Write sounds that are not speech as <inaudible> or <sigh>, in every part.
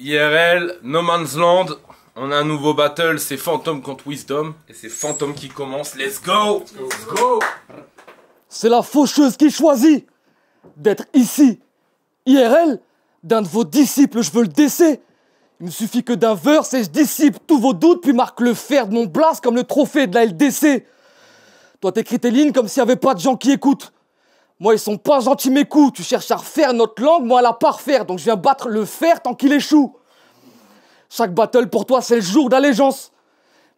IRL, No Man's Land, on a un nouveau battle, c'est Phantom contre Wisdom. Et c'est Phantom qui commence, let's go go C'est la faucheuse qui choisit d'être ici. IRL, d'un de vos disciples, je veux le décès. Il me suffit que d'un verse et je dissipe tous vos doutes, puis marque le fer de mon blast comme le trophée de la LDC. Toi, t'écris tes lignes comme s'il n'y avait pas de gens qui écoutent. Moi, ils sont pas gentils mes coups. Tu cherches à refaire notre langue, moi à la refaire, Donc je viens battre le fer tant qu'il échoue. Chaque battle pour toi, c'est le jour d'allégeance.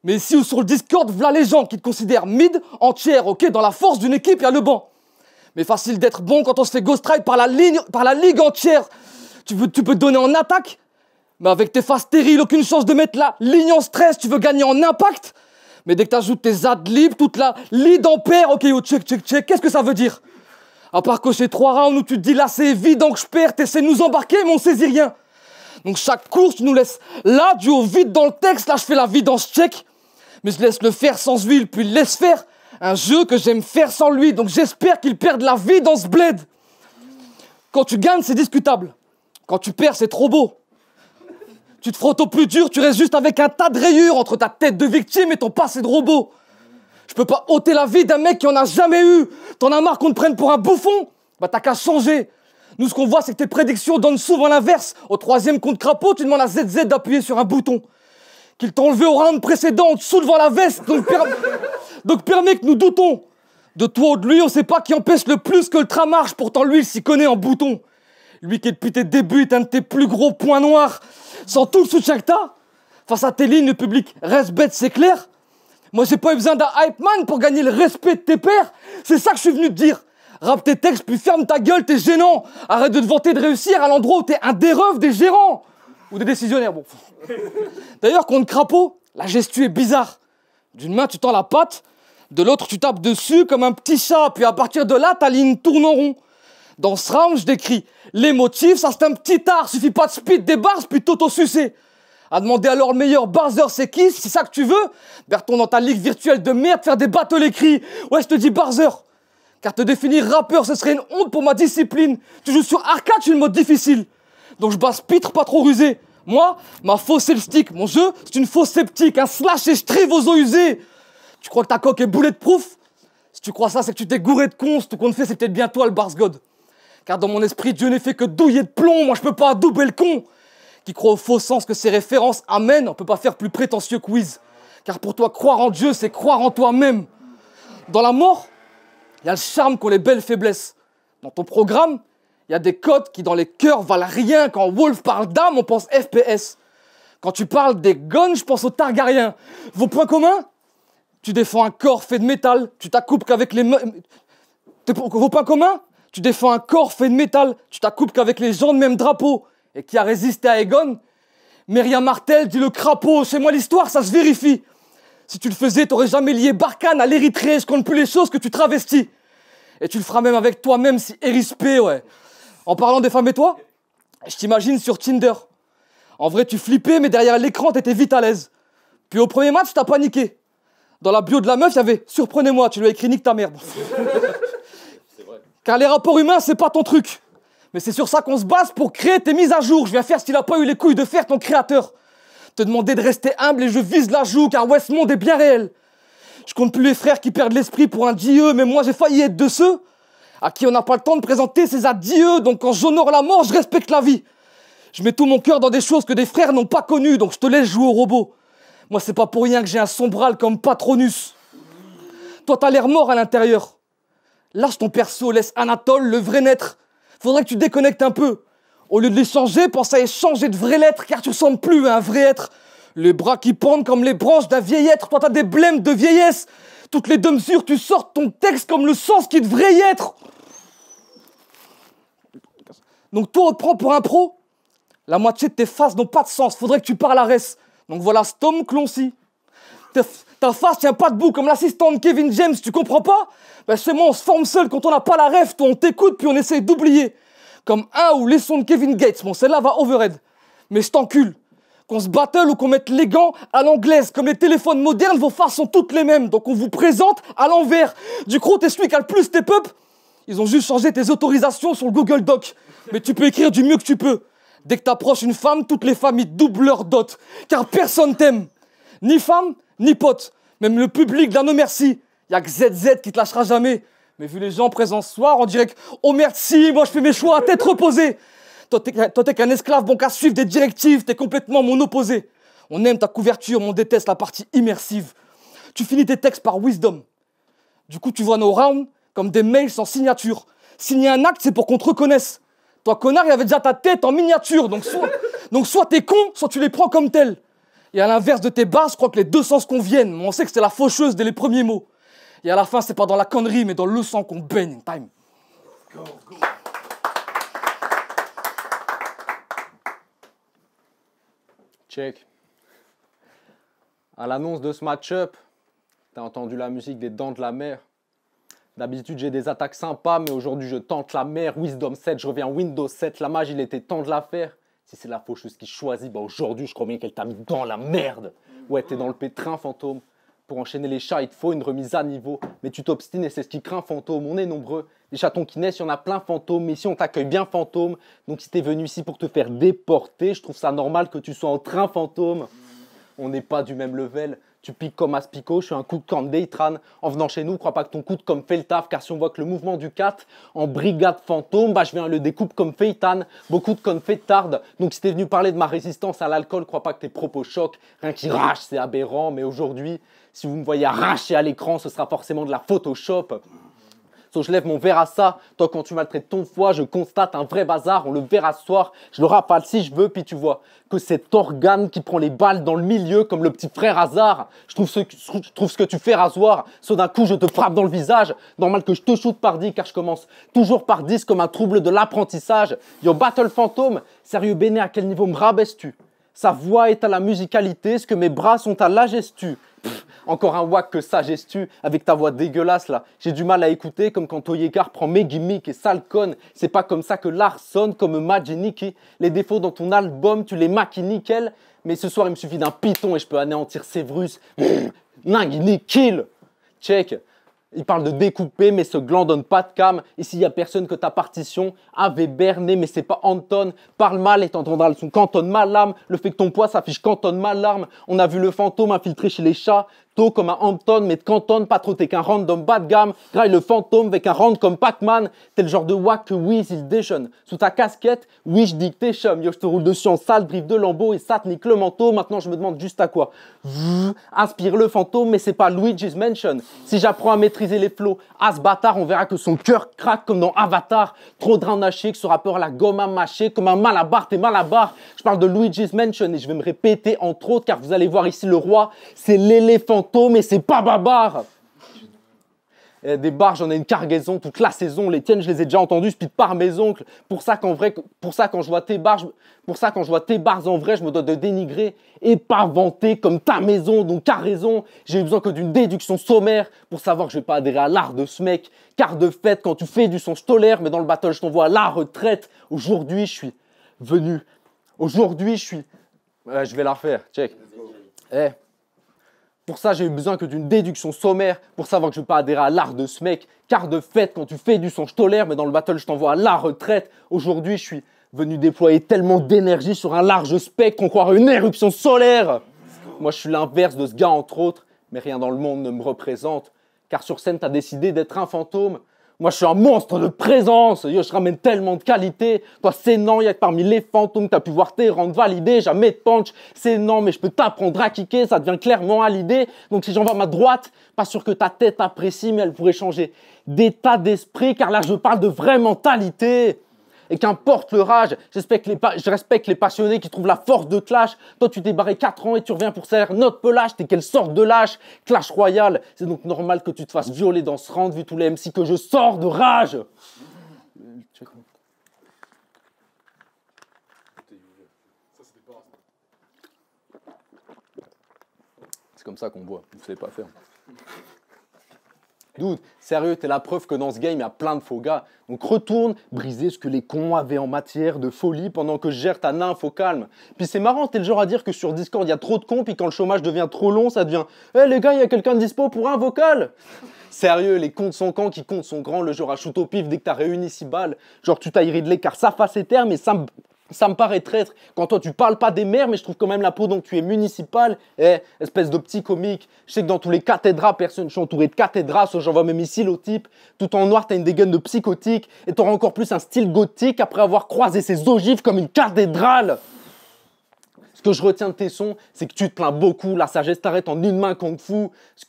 Mais ici ou sur le Discord, v'là les gens qui te considèrent mid, entière, ok, dans la force d'une équipe, y a le banc. Mais facile d'être bon quand on se fait ghost par la ligne, par la ligue entière. Tu tu peux donner en attaque, mais avec tes faces stériles, aucune chance de mettre la ligne en stress. Tu veux gagner en impact, mais dès que t'ajoutes tes ad libres, toute la lead en paire, ok, yo, check, check, check, qu'est-ce que ça veut dire à part cocher trois rounds où tu te dis là c'est vide, donc je perds, t'essaies de nous embarquer, mais on saisit rien. Donc chaque course, tu nous laisses là, du haut vide dans le texte, là je fais la vie dans ce check. Mais je laisse le faire sans huile, puis puis laisse faire un jeu que j'aime faire sans lui. Donc j'espère qu'il perde la vie dans ce bled. Quand tu gagnes, c'est discutable. Quand tu perds, c'est trop beau. Tu te frottes au plus dur, tu restes juste avec un tas de rayures entre ta tête de victime et ton passé de robot. Je peux pas ôter la vie d'un mec qui en a jamais eu. T'en as marre qu'on te prenne pour un bouffon Bah t'as qu'à changer. Nous, ce qu'on voit, c'est que tes prédictions donnent souvent l'inverse. Au troisième compte crapaud, tu demandes à ZZ d'appuyer sur un bouton. Qu'il t'a enlevé au round précédent en la veste. <laughs> Donc, permets que nous doutons. De toi ou de lui, on sait pas qui empêche le plus que le train marche. Pourtant, lui, il s'y connaît en bouton. Lui qui, depuis tes débuts, est un de tes plus gros points noirs. Sans tout le soutien que t'as, face à tes lignes, le public reste bête, c'est clair. Moi, j'ai pas eu besoin d'un hype man pour gagner le respect de tes pères, C'est ça que je suis venu te dire. Rappe tes textes, puis ferme ta gueule, t'es gênant. Arrête de te vanter de réussir à l'endroit où t'es un déreuf des gérants. Ou des décisionnaires, bon. <laughs> D'ailleurs, contre crapaud, la gestu est bizarre. D'une main, tu tends la patte, de l'autre, tu tapes dessus comme un petit chat, puis à partir de là, ta ligne tourne en rond. Dans ce round, je décris les motifs, ça c'est un petit art, suffit pas de speed des bars, puis t'auto-sucer à demander alors le meilleur Barzer c'est qui, c'est ça que tu veux Berton dans ta ligue virtuelle de merde, faire des battles écrits. Ouais, je te dis Barzer Car te définir rappeur, ce serait une honte pour ma discipline. Tu joues sur arcade, tu une mode difficile. Donc je base pitre pas trop rusé. Moi, ma fausse sceptique, mon jeu, c'est une fausse sceptique, un slash et je vos os usés. Tu crois que ta coque est de bulletproof Si tu crois ça, c'est que tu t'es gouré de cons. Tout qu'on fait, c'est peut-être bien toi le Bars God. Car dans mon esprit, Dieu n'est fait que douiller de plomb. Moi, je peux pas doubler le con qui au faux sens que ces références amènent, on ne peut pas faire plus prétentieux quiz. Car pour toi, croire en Dieu, c'est croire en toi-même. Dans la mort, il y a le charme qu'ont les belles faiblesses. Dans ton programme, il y a des codes qui, dans les cœurs, valent rien. Quand Wolf parle d'âme, on pense FPS. Quand tu parles des gones, je pense aux Targaryens. Vos points communs Tu défends un corps fait de métal, tu t'accoupes qu'avec les... Vos points communs Tu défends un corps fait de métal, tu t'accoupes qu'avec les gens de même drapeau qui a résisté à Egon. Myriam Martel dit le crapaud, c'est moi l'histoire, ça se vérifie. Si tu le faisais, t'aurais jamais lié Barkhane à l'Érythrée, je compte plus les choses que tu travestis. Et tu le feras même avec toi-même si Hérispé, ouais. En parlant des femmes et toi, je t'imagine sur Tinder. En vrai, tu flippais, mais derrière l'écran, t'étais vite à l'aise. Puis au premier match, t'as paniqué. Dans la bio de la meuf, il y avait Surprenez-moi, tu lui as écrit Nique ta merde. <laughs> Car les rapports humains, c'est pas ton truc. Mais c'est sur ça qu'on se base pour créer tes mises à jour. Je viens faire ce qu'il n'a pas eu les couilles de faire ton créateur. Te demander de rester humble et je vise la joue car monde est bien réel. Je compte plus les frères qui perdent l'esprit pour un dieu, mais moi j'ai failli être de ceux à qui on n'a pas le temps de présenter ses adieux. Donc quand j'honore la mort, je respecte la vie. Je mets tout mon cœur dans des choses que des frères n'ont pas connues, donc je te laisse jouer au robot. Moi, c'est pas pour rien que j'ai un sombral comme Patronus. Toi, t'as l'air mort à l'intérieur. Lâche ton perso, laisse Anatole le vrai naître. Faudrait que tu déconnectes un peu. Au lieu de les changer, pense à échanger de vraies lettres, car tu ressembles plus à un vrai être. Les bras qui pendent comme les branches d'un vieil être, toi t'as des blêmes de vieillesse. Toutes les deux mesures, tu sortes ton texte comme le sens qui devrait y être. Donc toi, reprends pour un pro. La moitié de tes faces n'ont pas de sens. Faudrait que tu parles à res. Donc voilà, Stom Cloncy ta face tient pas debout comme l'assistant de Kevin James, tu comprends pas Ben c'est moi on se forme seul quand on n'a pas la ref, on t'écoute puis on essaie d'oublier. Comme un ou les sons de Kevin Gates, bon celle-là va overhead. Mais je t'encule. Qu'on se battle ou qu'on mette les gants à l'anglaise, comme les téléphones modernes, vos faces sont toutes les mêmes, donc on vous présente à l'envers. Du coup, t'es celui qui a le plus tes pubs Ils ont juste changé tes autorisations sur le Google Doc. Mais tu peux écrire du mieux que tu peux. Dès que t'approches une femme, toutes les familles doublent leur dot, car personne t'aime. Ni femme, ni pote, même le public d'un nos merci. Y a que ZZ qui te lâchera jamais. Mais vu les gens présents ce soir, on dirait que oh merci, moi je fais mes choix à tête reposée. Toi t'es qu'un esclave bon qu'à suivre des directives, t'es complètement mon opposé. On aime ta couverture, on déteste la partie immersive. Tu finis tes textes par wisdom. Du coup, tu vois nos rounds comme des mails sans signature. Signer un acte, c'est pour qu'on te reconnaisse. Toi, connard, il avait déjà ta tête en miniature, donc soit, donc soit t'es con, soit tu les prends comme tels. Et à l'inverse de tes bases, je crois que les deux sens conviennent. on sait que c'est la faucheuse dès les premiers mots. Et à la fin, c'est pas dans la connerie, mais dans le sang qu'on baigne. Time. Check. À l'annonce de ce match-up, t'as entendu la musique des Dents de la Mer. D'habitude, j'ai des attaques sympas, mais aujourd'hui, je tente la mer. Wisdom 7, je reviens Windows 7. La magie, il était temps de la faire. Si c'est la faucheuse qui choisit, bah aujourd'hui, je crois bien qu'elle t'a mis dans la merde. Ouais, t'es dans le pétrin, fantôme. Pour enchaîner les chats, il te faut une remise à niveau. Mais tu t'obstines et c'est ce qui craint, fantôme. On est nombreux. Les chatons qui naissent, il y en a plein, fantôme. Mais ici, on t'accueille bien, fantôme. Donc si t'es venu ici pour te faire déporter, je trouve ça normal que tu sois en train, fantôme. On n'est pas du même level. Tu piques comme Aspico, je suis un coup de camp En venant chez nous, crois pas que ton coup de comme fait le taf, car si on voit que le mouvement du 4 en brigade fantôme, bah je viens le découpe comme Feitan. Beaucoup de connes tard, Donc si t'es venu parler de ma résistance à l'alcool, crois pas que tes propos choquent. Rien qui rache, c'est aberrant, mais aujourd'hui, si vous me voyez arraché à l'écran, ce sera forcément de la Photoshop. Soit je lève mon verre à ça. Toi, quand tu maltraites ton foie, je constate un vrai bazar. On le verra ce soir. Je le rafale si je veux, puis tu vois que cet organe qui prend les balles dans le milieu comme le petit frère hasard. Je trouve ce, ce que tu fais rasoir. Soudain, d'un coup, je te frappe dans le visage. Normal que je te shoote par 10 car je commence toujours par 10 comme un trouble de l'apprentissage. Yo, Battle Fantôme, sérieux Béné, à quel niveau me rabaisse tu sa voix est à la musicalité, ce que mes bras sont à la gestu. encore un wack que ça gestu, avec ta voix dégueulasse là. J'ai du mal à écouter, comme quand Toyekar prend mes gimmicks et Salcon. C'est pas comme ça que l'art sonne, comme Majiniki. Les défauts dans ton album, tu les maquilles nickel. Mais ce soir, il me suffit d'un piton et je peux anéantir Severus. Ning mmh, nickel. Check il parle de découper, mais ce gland donne pas de cam. Et s'il y a personne que ta partition avait berné, mais c'est pas Anton. Parle mal et t'entendras le son. Cantonne mal l'âme. Le fait que ton poids s'affiche cantonne mal larme. On a vu le fantôme infiltré chez les chats tôt comme un Hampton, mais de Canton, pas trop t'es qu'un random bas de gamme, graille le fantôme avec un rand comme Pac-Man, t'es le genre de wack que oui, il déjeune. Sous ta casquette, oui, je t'es chum, yo, je te roule dessus en salle, brive de lambeau et ça te le manteau, maintenant je me demande juste à quoi. inspire le fantôme, mais c'est pas Luigi's Mansion. Si j'apprends à maîtriser les flots, à ce bâtard, on verra que son cœur craque comme dans Avatar, trop de naché, que ce rappeur la gomme à mâcher, comme un malabar, t'es malabar. Je parle de Luigi's Mansion et je vais me répéter entre autres, car vous allez voir ici le roi, c'est l'éléphant mais c'est pas Babar. des bars, j'en ai une cargaison toute la saison. Les tiennes, je les ai déjà entendues, puis par mes oncles. Pour ça qu'en vrai, pour ça quand je vois tes bars, pour ça quand je vois tes bars en vrai, je me dois de dénigrer et pas vanter comme ta maison. Donc à raison, j'ai eu besoin que d'une déduction sommaire pour savoir que je vais pas adhérer à l'art de ce mec. Car de fait, quand tu fais du son, stolaire, mais dans le battle, je t'envoie à la retraite. Aujourd'hui, je suis venu. Aujourd'hui, je suis. ouais je vais la refaire. Check. Eh. Pour ça, j'ai eu besoin que d'une déduction sommaire pour savoir que je ne pas adhérer à l'art de ce mec. Car de fait, quand tu fais du son, je tolère, mais dans le battle, je t'envoie à la retraite. Aujourd'hui, je suis venu déployer tellement d'énergie sur un large spec qu'on croirait une éruption solaire. Moi, je suis l'inverse de ce gars, entre autres, mais rien dans le monde ne me représente. Car sur scène, t'as décidé d'être un fantôme moi, je suis un monstre de présence. je ramène tellement de qualité. Toi, c'est non, y a que parmi les fantômes, Tu as pu voir tes rentes validées. Jamais de punch. C'est non, mais je peux t'apprendre à kicker. Ça devient clairement à l'idée. Donc, si j'envoie ma droite, pas sûr que ta tête apprécie, mais elle pourrait changer d'état d'esprit, car là, je parle de vraie mentalité. Et qu'importe le rage, j'espère que les je respecte les passionnés qui trouvent la force de Clash. Toi, tu t'es barré 4 ans et tu reviens pour faire notre pelage, T'es quelle sorte de lâche Clash Royale. C'est donc normal que tu te fasses violer dans ce round vu tous les MC que je sors de rage. C'est comme ça qu'on voit, vous savez pas faire sérieux, t'es la preuve que dans ce game, il y a plein de faux gars. Donc retourne briser ce que les cons avaient en matière de folie pendant que je gère ta nymphe au calme. Puis c'est marrant, t'es le genre à dire que sur Discord, il y a trop de cons, puis quand le chômage devient trop long, ça devient Eh les gars, il y a quelqu'un de dispo pour un vocal Sérieux, les comptes sont camp qui comptent sont grands, le genre à shoot au pif dès que t'as réuni 6 balles. Genre tu tailles de car ça fasse éterne et ça me ça me paraît traître. Quand toi, tu parles pas des mères mais je trouve quand même la peau, donc tu es municipal. Eh, espèce de petit comique. Je sais que dans tous les cathédrales personne, ne suis entouré de cathédrales. J'en j'envoie mes ici au type. Tout en noir, t'as une dégaine de psychotique. Et t'auras encore plus un style gothique après avoir croisé ses ogives comme une cathédrale. Ce que je retiens de tes sons, c'est que tu te plains beaucoup. La sagesse t'arrête en une main kung fu. Ce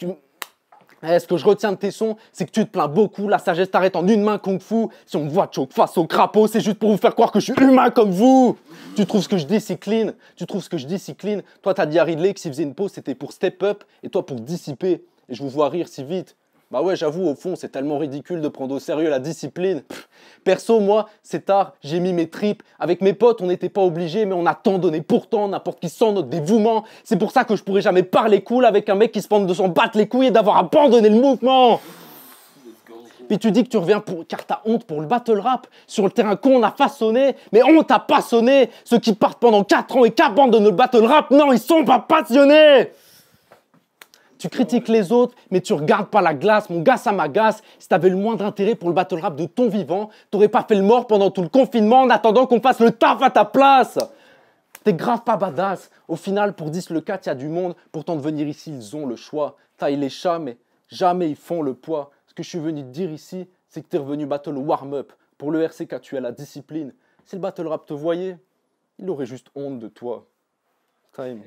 eh, ce que je retiens de tes sons, c'est que tu te plains beaucoup, la sagesse t'arrête en une main kung fu. Si on me voit choke face au crapaud, c'est juste pour vous faire croire que je suis humain comme vous. Tu trouves ce que je dis si clean, tu trouves ce que je dis si clean. Toi, t'as dit à Ridley que s'il faisait une pause, c'était pour step up et toi pour dissiper. Et je vous vois rire si vite. Bah ouais, j'avoue, au fond, c'est tellement ridicule de prendre au sérieux la discipline. perso, moi, c'est tard, j'ai mis mes tripes. Avec mes potes, on n'était pas obligés, mais on a tant donné pourtant, n'importe qui sent notre dévouement. C'est pour ça que je pourrais jamais parler cool avec un mec qui se pente de s'en battre les couilles et d'avoir abandonné le mouvement. Puis tu dis que tu reviens pour, car t'as honte pour le battle rap. Sur le terrain qu'on a façonné, mais honte à pas Ceux qui partent pendant 4 ans et qui abandonnent le battle rap, non, ils sont pas passionnés tu critiques les autres, mais tu regardes pas la glace. Mon gars, ça m'agace. Si t'avais le moindre intérêt pour le battle rap de ton vivant, t'aurais pas fait le mort pendant tout le confinement en attendant qu'on fasse le taf à ta place. T'es grave pas badass. Au final, pour 10 le 4, il y a du monde. Pourtant, de venir ici, ils ont le choix. Taille les chats, mais jamais ils font le poids. Ce que je suis venu te dire ici, c'est que t'es revenu battle warm-up. Pour le RCK, tu as la discipline. Si le battle rap te voyait, il aurait juste honte de toi. Time.